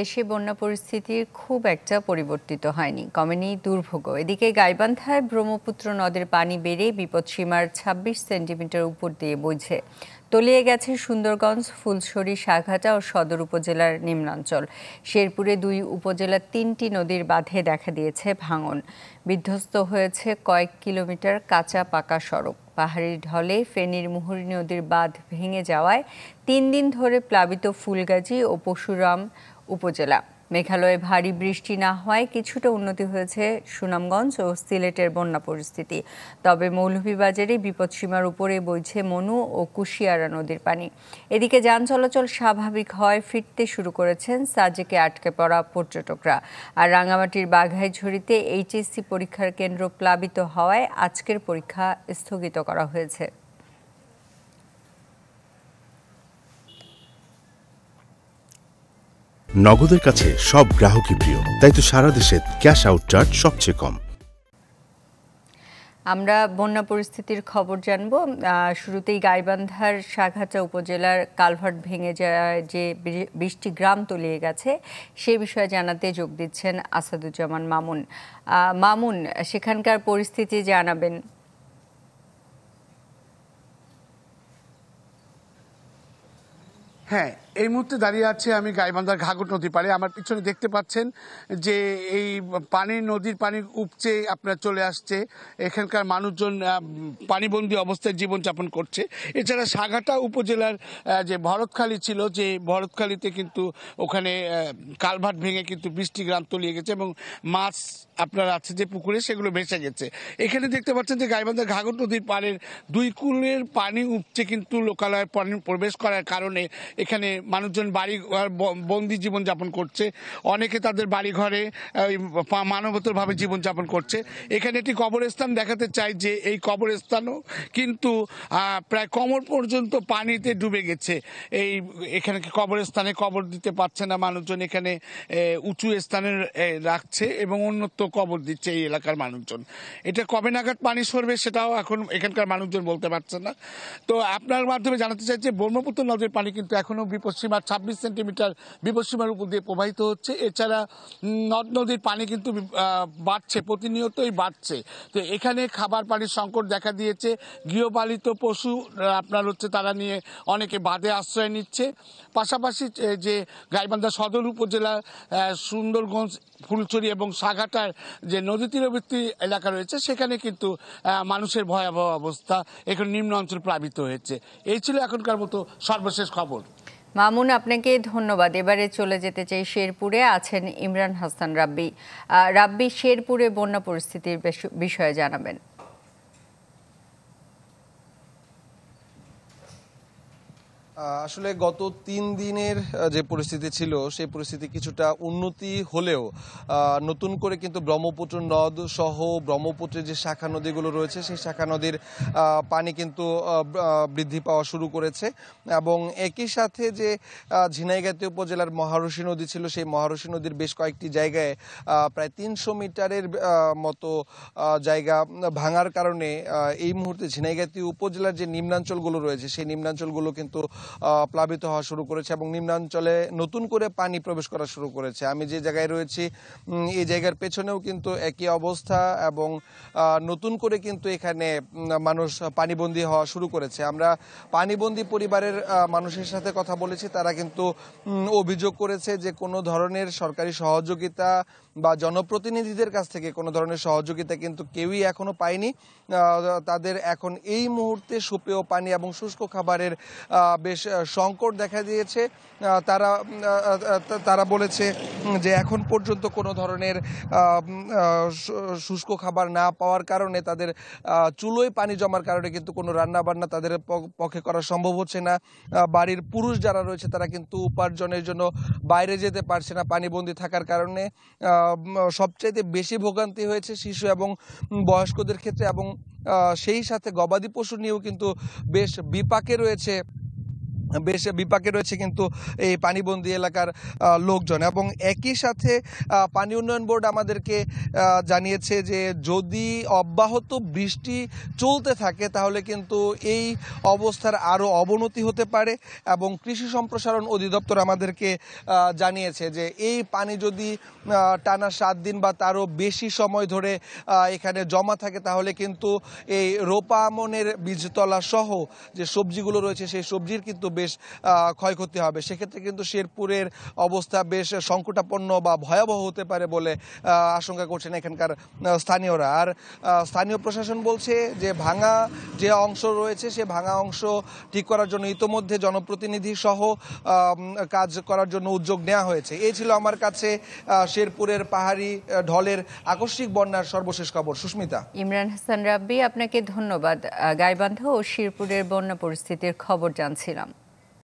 দেশে বন্যা পরিস্থিতির খুব একটা পরিবর্তিত হয়নি কমেনি দুর্ভোগ এদিকে গাইবান্ধায় ব্রহ্মপুত্র নদের পানি বেড়ে বিপদসীমার ২৬ সেন্টিমিটার উপর দিয়ে বইছে তলিয়ে গেছে সুন্দরগঞ্জ ফুলছড়ি সাঘাটা ও সদর উপজেলার নিম্নাঞ্চল শেরপুরে দুই উপজেলার তিনটি নদীর বাঁধে দেখা দিয়েছে ভাঙন বিধ্বস্ত হয়েছে কয়েক কিলোমিটার কাঁচা পাকা সড়ক পাহাড়ি ঢলে ফেনীর মুহুরী নদীর বাঁধ ভেঙে যাওয়ায় তিন দিন ধরে প্লাবিত ফুলগাজী ও পশুরাম উপজেলা মেঘালয়ে ভারী বৃষ্টি না হওয়ায় কিছুটা উন্নতি হয়েছে সুনামগঞ্জ ও সিলেটের বন্যা পরিস্থিতি তবে মৌলভীবাজারে বিপদসীমার উপরে বইছে মনু ও কুশিয়ারা নদীর পানি এদিকে যান চলাচল স্বাভাবিক হয় ফিরতে শুরু করেছেন সাজেকে আটকে পড়া পর্যটকরা আর রাঙামাটির বাঘাইঝুড়িতে এইচএসসি পরীক্ষার কেন্দ্র প্লাবিত হওয়ায় আজকের পরীক্ষা স্থগিত করা হয়েছে নগদের কাছে সব গ্রাহকই প্রিয় তাই তো সারা দেশে ক্যাশ আউট চার্জ সবচেয়ে কম আমরা বন্যা পরিস্থিতির খবর জানব শুরুতেই গাইবান্ধার সাঘাচা উপজেলার কালভার্ট ভেঙে যাওয়ায় যে বৃষ্টি গ্রাম তলিয়ে গেছে সে বিষয়ে জানাতে যোগ দিচ্ছেন আসাদুজ্জামান মামুন মামুন সেখানকার পরিস্থিতি জানাবেন হ্যাঁ এই মুহূর্তে দাঁড়িয়ে আছে আমি গাইবান্ধার ঘাগর নদী পাড়ে আমার পিছনে দেখতে পাচ্ছেন যে এই পানি নদীর পানি উপচে আপনার চলে আসছে এখানকার মানুষজন পানিবন্দী অবস্থায় জীবনযাপন করছে এছাড়া সাঘাটা উপজেলার যে ভরতখালী ছিল যে ভরতখালীতে কিন্তু ওখানে কালভাট ভেঙে কিন্তু বৃষ্টি গ্রাম তলিয়ে গেছে এবং মাছ আপনার আছে যে পুকুরে সেগুলো ভেসে গেছে এখানে দেখতে পাচ্ছেন যে গাইবান্ধার ঘাগর নদীর পাড়ের দুই কুলের পানি উপচে কিন্তু লোকালয়ে পানি প্রবেশ করার কারণে এখানে মানুষজন বাড়ি বন্দি জীবনযাপন করছে অনেকে তাদের বাড়ি ঘরে মানবতরভাবে জীবনযাপন করছে এখানে একটি কবরস্থান দেখাতে চাই যে এই কবরস্থানও কিন্তু প্রায় কমর পর্যন্ত পানিতে ডুবে গেছে এই এখানে কবরস্থানে কবর দিতে পারছে না মানুষজন এখানে উঁচু স্থানে রাখছে এবং অন্যত্র কবর দিচ্ছে এই এলাকার মানুষজন এটা কবে নাগাদ পানি সরবে সেটাও এখন এখানকার মানুষজন বলতে পারছে না তো আপনার মাধ্যমে জানাতে চাই যে ব্রহ্মপুত্র নদের পানি কিন্তু এখনও বিপদসীমার ছাব্বিশ সেন্টিমিটার বিপদসীমার উপর দিয়ে প্রবাহিত হচ্ছে এছাড়া নদ নদীর পানি কিন্তু বাড়ছে প্রতিনিয়তই বাড়ছে তো এখানে খাবার পানির সংকট দেখা দিয়েছে গৃহপালিত পশু আপনার হচ্ছে তারা নিয়ে অনেকে বাঁধে আশ্রয় নিচ্ছে পাশাপাশি যে গাইবান্ধা সদর উপজেলা সুন্দরগঞ্জ ফুলচুরি এবং সাঘাটার যে নদী তীরবর্তী এলাকা রয়েছে সেখানে কিন্তু মানুষের ভয়াবহ অবস্থা এখন নিম্ন অঞ্চল প্লাবিত হয়েছে এই ছিল এখনকার মতো সর্বশেষ খবর মামুন আপনাকে ধন্যবাদ এবারে চলে যেতে চাই শেরপুরে আছেন ইমরান হাসান রাব্বি রাব্বি শেরপুরে বন্যা পরিস্থিতির বিষয়ে জানাবেন আসলে গত তিন দিনের যে পরিস্থিতি ছিল সেই পরিস্থিতি কিছুটা উন্নতি হলেও নতুন করে কিন্তু ব্রহ্মপুত্র নদ সহ ব্রহ্মপুত্রের যে শাখা নদীগুলো রয়েছে সেই শাখা নদীর পানি কিন্তু বৃদ্ধি পাওয়া শুরু করেছে এবং একই সাথে যে ঝিনাইগাতি উপজেলার মহারষী নদী ছিল সেই মহারষী নদীর বেশ কয়েকটি জায়গায় প্রায় তিনশো মিটারের মতো জায়গা ভাঙার কারণে এই মুহূর্তে ঝিনাইগাতি উপজেলার যে নিম্নাঞ্চলগুলো রয়েছে সেই নিম্নাঞ্চলগুলো কিন্তু প্লাবিত হওয়া শুরু করেছে এবং নিম্নাঞ্চলে নতুন করে পানি প্রবেশ করা শুরু করেছে আমি যে জায়গায় রয়েছি এই জায়গার পেছনেও কিন্তু একই অবস্থা এবং নতুন করে কিন্তু এখানে মানুষ পানিবন্দী হওয়া শুরু করেছে আমরা পানিবন্দী পরিবারের মানুষের সাথে কথা বলেছি তারা কিন্তু অভিযোগ করেছে যে কোনো ধরনের সরকারি সহযোগিতা বা জনপ্রতিনিধিদের কাছ থেকে কোনো ধরনের সহযোগিতা কিন্তু কেউই এখনো পায়নি তাদের এখন এই মুহূর্তে সুপেয় পানি এবং শুষ্ক খাবারের বেশ সংকট দেখা দিয়েছে তারা তারা বলেছে যে এখন পর্যন্ত কোনো ধরনের শুষ্ক খাবার না পাওয়ার কারণে তাদের চুলোয় পানি জমার কারণে কিন্তু কোনো রান্নাবান্না তাদের পক্ষে করা সম্ভব হচ্ছে না বাড়ির পুরুষ যারা রয়েছে তারা কিন্তু উপার্জনের জন্য বাইরে যেতে পারছে না বন্দি থাকার কারণে সবচাইতে বেশি ভোগান্তি হয়েছে শিশু এবং বয়স্কদের ক্ষেত্রে এবং সেই সাথে গবাদি পশু নিয়েও কিন্তু বেশ বিপাকে রয়েছে বেশ বিপাকে রয়েছে কিন্তু এই পানিবন্দি এলাকার লোকজন এবং একই সাথে পানি উন্নয়ন বোর্ড আমাদেরকে জানিয়েছে যে যদি অব্যাহত বৃষ্টি চলতে থাকে তাহলে কিন্তু এই অবস্থার আরও অবনতি হতে পারে এবং কৃষি সম্প্রসারণ অধিদপ্তর আমাদেরকে জানিয়েছে যে এই পানি যদি টানা সাত দিন বা তারও বেশি সময় ধরে এখানে জমা থাকে তাহলে কিন্তু এই রোপা আমনের বীজতলা সহ যে সবজিগুলো রয়েছে সেই সবজির কিন্তু বেশ ক্ষয়ক্ষতি হবে সেক্ষেত্রে কিন্তু শেরপুরের অবস্থা বেশ সংকটাপন্ন বা ভয়াবহ হতে পারে বলে আশঙ্কা করছেন এখানকার স্থানীয়রা আর স্থানীয় প্রশাসন বলছে যে ভাঙা যে অংশ রয়েছে সে ভাঙা অংশ ঠিক করার জন্য ইতোমধ্যে জনপ্রতিনিধি সহ কাজ করার জন্য উদ্যোগ নেওয়া হয়েছে এই ছিল আমার কাছে শেরপুরের পাহাড়ি ঢলের আকস্মিক বন্যার সর্বশেষ খবর সুস্মিতা ইমরান হাসান রাব্বি আপনাকে ধন্যবাদ গাইবান্ধা ও শেরপুরের বন্যা পরিস্থিতির খবর জানছিলাম